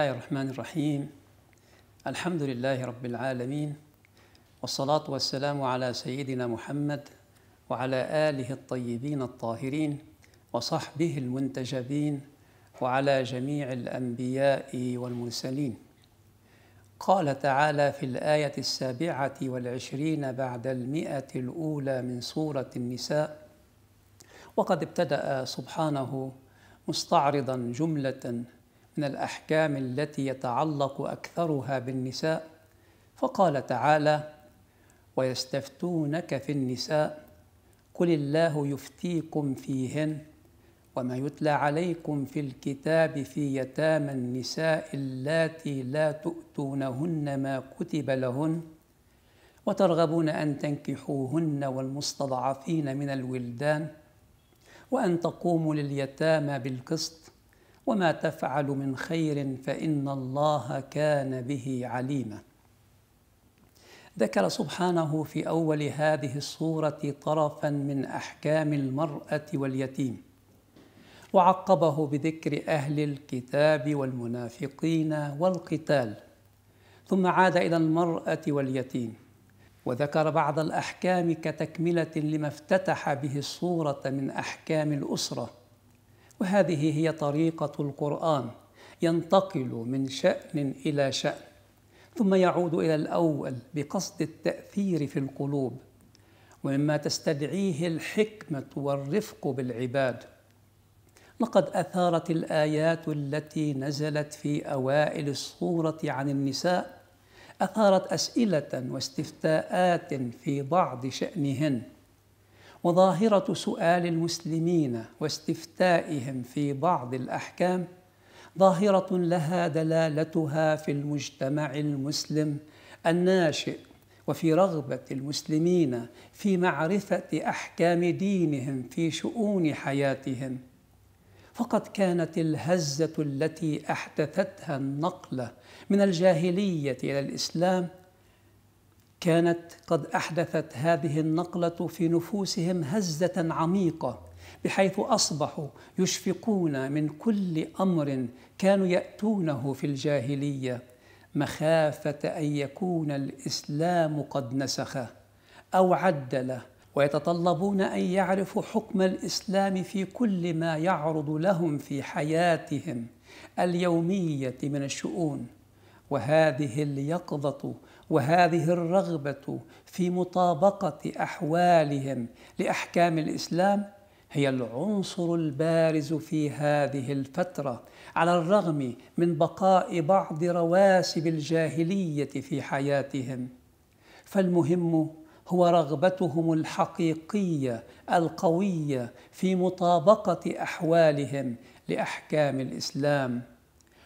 الله الرحمن الرحيم الحمد لله رب العالمين والصلاة والسلام على سيدنا محمد وعلى آله الطيبين الطاهرين وصحبه المنتجبين وعلى جميع الأنبياء والمرسلين قال تعالى في الآية السابعة والعشرين بعد المئة الأولى من سورة النساء وقد ابتدأ سبحانه مستعرضا جملة من الاحكام التي يتعلق اكثرها بالنساء فقال تعالى ويستفتونك في النساء قل الله يفتيكم فيهن وما يتلى عليكم في الكتاب في يتامى النساء اللاتي لا تؤتونهن ما كتب لهن وترغبون ان تنكحوهن والمستضعفين من الولدان وان تقوموا لليتامى بالقسط وما تفعل من خير فان الله كان به عليما ذكر سبحانه في اول هذه الصوره طرفا من احكام المراه واليتيم وعقبه بذكر اهل الكتاب والمنافقين والقتال ثم عاد الى المراه واليتيم وذكر بعض الاحكام كتكمله لما افتتح به الصوره من احكام الاسره وهذه هي طريقة القرآن ينتقل من شأن إلى شأن ثم يعود إلى الأول بقصد التأثير في القلوب ومما تستدعيه الحكمة والرفق بالعباد لقد أثارت الآيات التي نزلت في أوائل الصورة عن النساء أثارت أسئلة واستفتاءات في بعض شأنهن وظاهره سؤال المسلمين واستفتائهم في بعض الاحكام ظاهره لها دلالتها في المجتمع المسلم الناشئ وفي رغبه المسلمين في معرفه احكام دينهم في شؤون حياتهم فقد كانت الهزه التي احدثتها النقله من الجاهليه الى الاسلام كانت قد احدثت هذه النقله في نفوسهم هزه عميقه بحيث اصبحوا يشفقون من كل امر كانوا ياتونه في الجاهليه مخافه ان يكون الاسلام قد نسخه او عدله ويتطلبون ان يعرفوا حكم الاسلام في كل ما يعرض لهم في حياتهم اليوميه من الشؤون وهذه اليقظه وهذه الرغبه في مطابقه احوالهم لاحكام الاسلام هي العنصر البارز في هذه الفتره على الرغم من بقاء بعض رواسب الجاهليه في حياتهم فالمهم هو رغبتهم الحقيقيه القويه في مطابقه احوالهم لاحكام الاسلام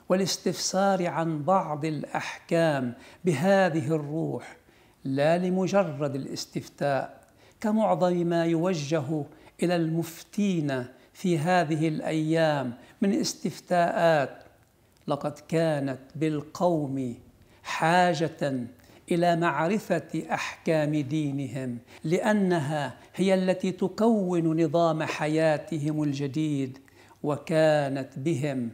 والاستفسار عن بعض الاحكام بهذه الروح لا لمجرد الاستفتاء كمعظم ما يوجه الى المفتين في هذه الايام من استفتاءات لقد كانت بالقوم حاجه الى معرفه احكام دينهم لانها هي التي تكون نظام حياتهم الجديد وكانت بهم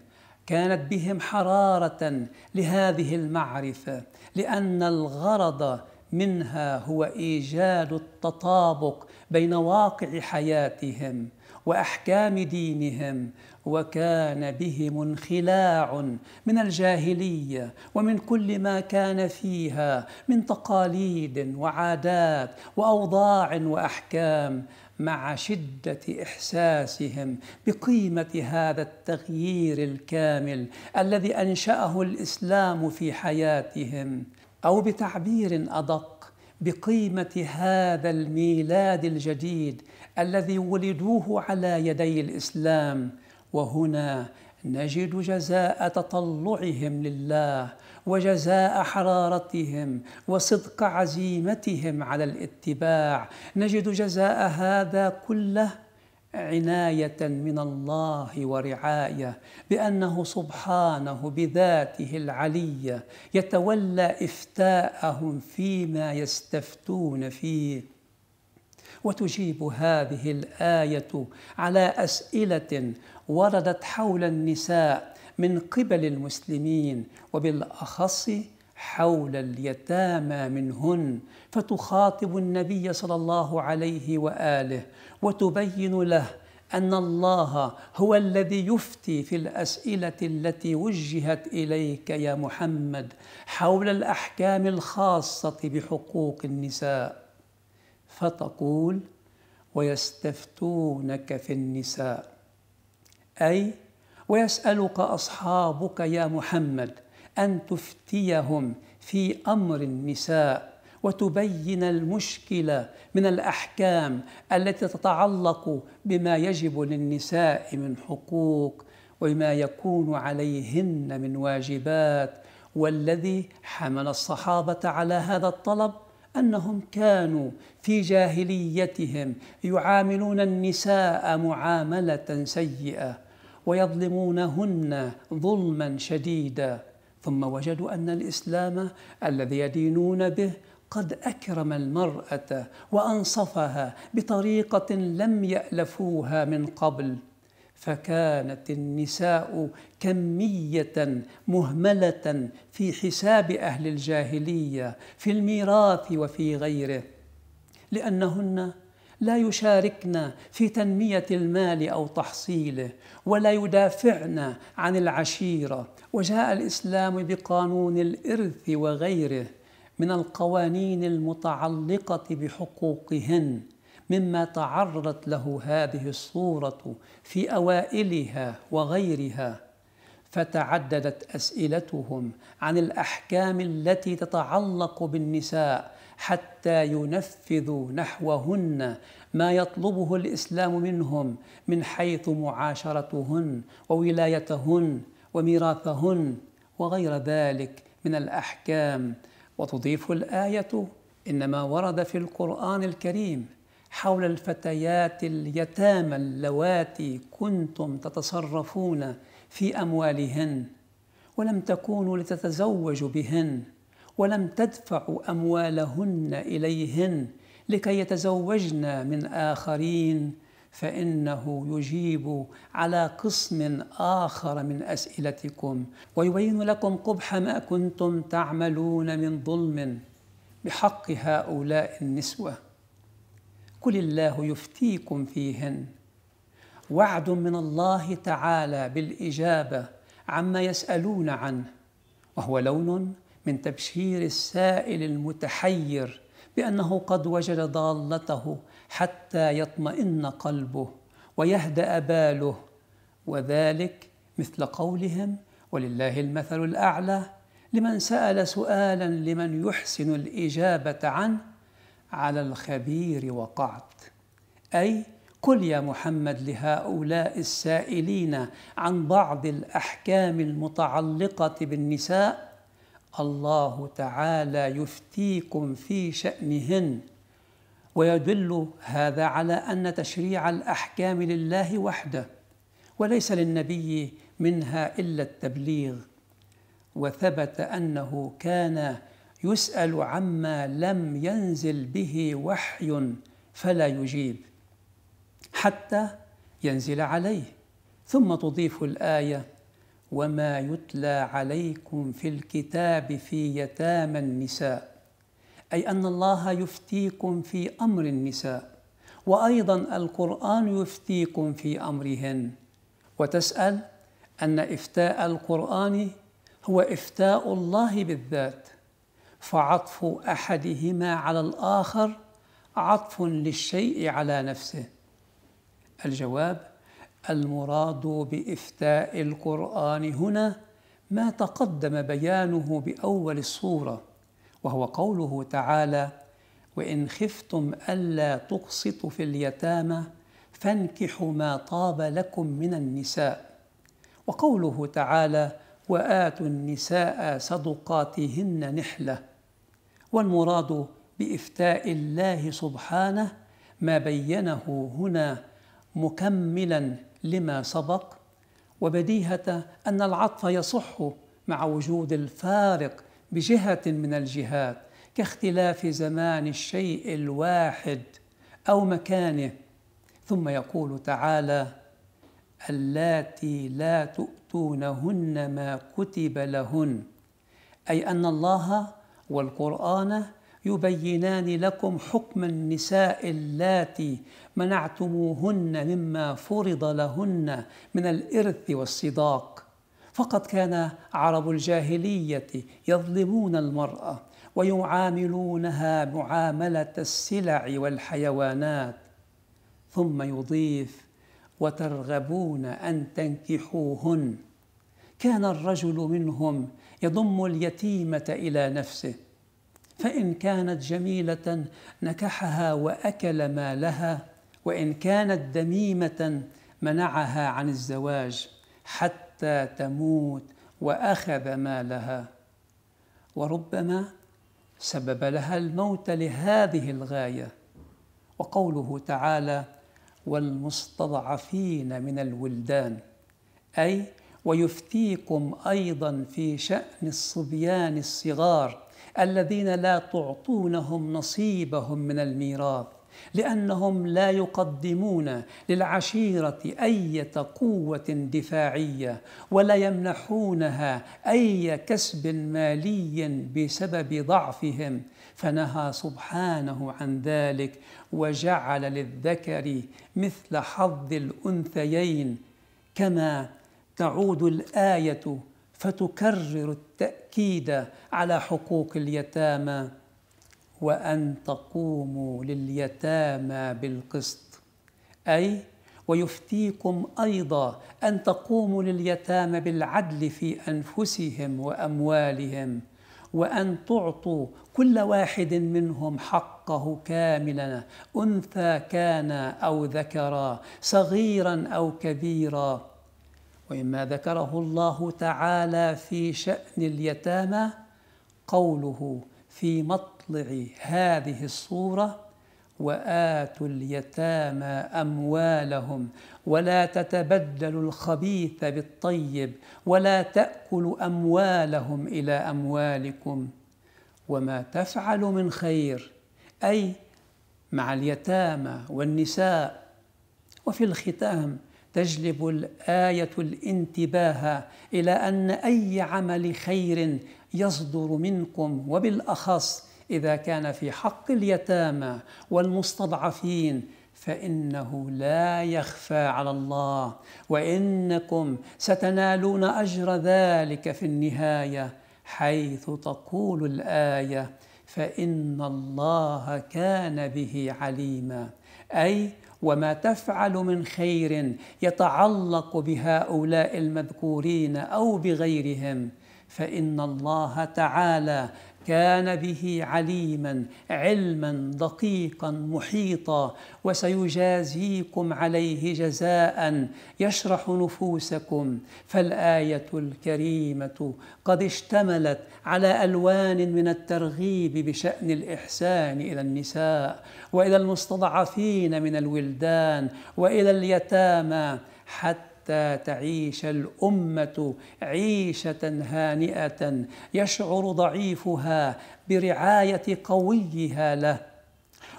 كانت بهم حرارة لهذه المعرفة لأن الغرض منها هو إيجاد التطابق بين واقع حياتهم واحكام دينهم وكان بهم انخلاع من الجاهليه ومن كل ما كان فيها من تقاليد وعادات واوضاع واحكام مع شده احساسهم بقيمه هذا التغيير الكامل الذي انشاه الاسلام في حياتهم او بتعبير ادق بقيمه هذا الميلاد الجديد الذي ولدوه على يدي الاسلام وهنا نجد جزاء تطلعهم لله وجزاء حرارتهم وصدق عزيمتهم على الاتباع نجد جزاء هذا كله عنايه من الله ورعايه بانه سبحانه بذاته العليه يتولى افتاءهم فيما يستفتون فيه وتجيب هذه الايه على اسئله وردت حول النساء من قبل المسلمين وبالاخص حول اليتامى منهن فتخاطب النبي صلى الله عليه واله وتبين له ان الله هو الذي يفتي في الاسئله التي وجهت اليك يا محمد حول الاحكام الخاصه بحقوق النساء فتقول ويستفتونك في النساء اي ويسألك أصحابك يا محمد أن تفتيهم في أمر النساء وتبين المشكلة من الأحكام التي تتعلق بما يجب للنساء من حقوق وما يكون عليهن من واجبات والذي حمل الصحابة على هذا الطلب انهم كانوا في جاهليتهم يعاملون النساء معامله سيئه ويظلمونهن ظلما شديدا ثم وجدوا ان الاسلام الذي يدينون به قد اكرم المراه وانصفها بطريقه لم يالفوها من قبل فكانت النساء كميه مهمله في حساب اهل الجاهليه في الميراث وفي غيره لانهن لا يشاركنا في تنمية المال أو تحصيله ولا يدافعنا عن العشيرة وجاء الإسلام بقانون الإرث وغيره من القوانين المتعلقة بحقوقهن مما تعرضت له هذه الصورة في أوائلها وغيرها فتعددت اسئلتهم عن الاحكام التي تتعلق بالنساء حتى ينفذوا نحوهن ما يطلبه الاسلام منهم من حيث معاشرتهن وولايتهن وميراثهن وغير ذلك من الاحكام وتضيف الايه انما ورد في القران الكريم حول الفتيات اليتامى اللواتي كنتم تتصرفون في اموالهن ولم تكونوا لتتزوجوا بهن ولم تدفعوا أموالهن إليهن لكي يتزوجن من آخرين فإنه يجيب على قسم آخر من أسئلتكم ويبين لكم قبح ما كنتم تعملون من ظلم بحق هؤلاء النسوة قل الله يفتيكم فيهن وعد من الله تعالى بالإجابة عما يسألون عنه وهو لون من تبشير السائل المتحير بانه قد وجد ضالته حتى يطمئن قلبه ويهدا باله وذلك مثل قولهم ولله المثل الاعلى لمن سال سؤالا لمن يحسن الاجابه عنه على الخبير وقعت اي قل يا محمد لهؤلاء السائلين عن بعض الاحكام المتعلقه بالنساء الله تعالى يفتيكم في شأنهن ويدل هذا على أن تشريع الأحكام لله وحده وليس للنبي منها إلا التبليغ وثبت أنه كان يسأل عما لم ينزل به وحي فلا يجيب حتى ينزل عليه ثم تضيف الآية وما يتلى عليكم في الكتاب في يتامى النساء اي ان الله يفتيكم في امر النساء وايضا القران يفتيكم في امرهن وتسال ان افتاء القران هو افتاء الله بالذات فعطف احدهما على الاخر عطف للشيء على نفسه الجواب المراد بافتاء القران هنا ما تقدم بيانه باول الصوره وهو قوله تعالى وان خفتم الا تقسطوا في اليتامى فانكحوا ما طاب لكم من النساء وقوله تعالى واتوا النساء صدقاتهن نحله والمراد بافتاء الله سبحانه ما بينه هنا مكملا لما سبق وبديهة أن العطف يصح مع وجود الفارق بجهة من الجهات كاختلاف زمان الشيء الواحد أو مكانه ثم يقول تعالى اللاتي لا تؤتونهن ما كتب لهن أي أن الله والقرآن يبينان لكم حكم النساء اللاتي منعتموهن مما فرض لهن من الإرث والصداق فقد كان عرب الجاهلية يظلمون المرأة ويعاملونها معاملة السلع والحيوانات ثم يضيف وترغبون أن تنكحوهن كان الرجل منهم يضم اليتيمة إلى نفسه فإن كانت جميلة نكحها وأكل مالها وإن كانت دميمة منعها عن الزواج حتى تموت وأخذ مالها وربما سبب لها الموت لهذه الغاية وقوله تعالى والمستضعفين من الولدان أي ويفتيكم أيضا في شأن الصبيان الصغار الذين لا تعطونهم نصيبهم من الميراث لانهم لا يقدمون للعشيره اي قوه دفاعيه ولا يمنحونها اي كسب مالي بسبب ضعفهم فنهى سبحانه عن ذلك وجعل للذكر مثل حظ الانثيين كما تعود الايه فتكرر التاكيد على حقوق اليتامى وان تقوموا لليتامى بالقسط اي ويفتيكم ايضا ان تقوموا لليتامى بالعدل في انفسهم واموالهم وان تعطوا كل واحد منهم حقه كاملا انثى كان او ذكرا صغيرا او كبيرا ومما ذكره الله تعالى في شأن اليتامى قوله في مطلع هذه الصورة وآتوا اليتامى أموالهم ولا تتبدلوا الخبيث بالطيب ولا تأكلوا أموالهم إلى أموالكم وما تفعلوا من خير أي مع اليتامى والنساء وفي الختام تجلب الايه الانتباه الى ان اي عمل خير يصدر منكم وبالاخص اذا كان في حق اليتامى والمستضعفين فانه لا يخفى على الله وانكم ستنالون اجر ذلك في النهايه حيث تقول الايه فان الله كان به عليما اي وما تفعل من خير يتعلق بهؤلاء المذكورين او بغيرهم فان الله تعالى كان به عليما علما دقيقا محيطا وسيجازيكم عليه جزاء يشرح نفوسكم فالايه الكريمه قد اشتملت على الوان من الترغيب بشان الاحسان الى النساء والى المستضعفين من الولدان والى اليتامى حتى حتى تعيش الامه عيشه هانئه يشعر ضعيفها برعايه قويها له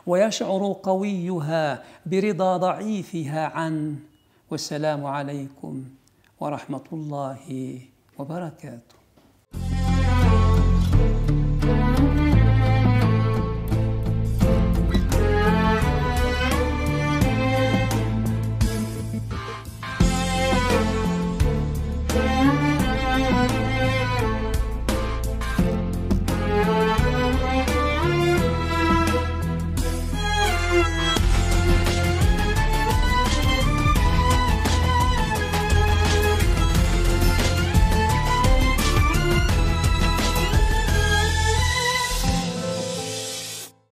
ويشعر قويها برضا ضعيفها عنه والسلام عليكم ورحمه الله وبركاته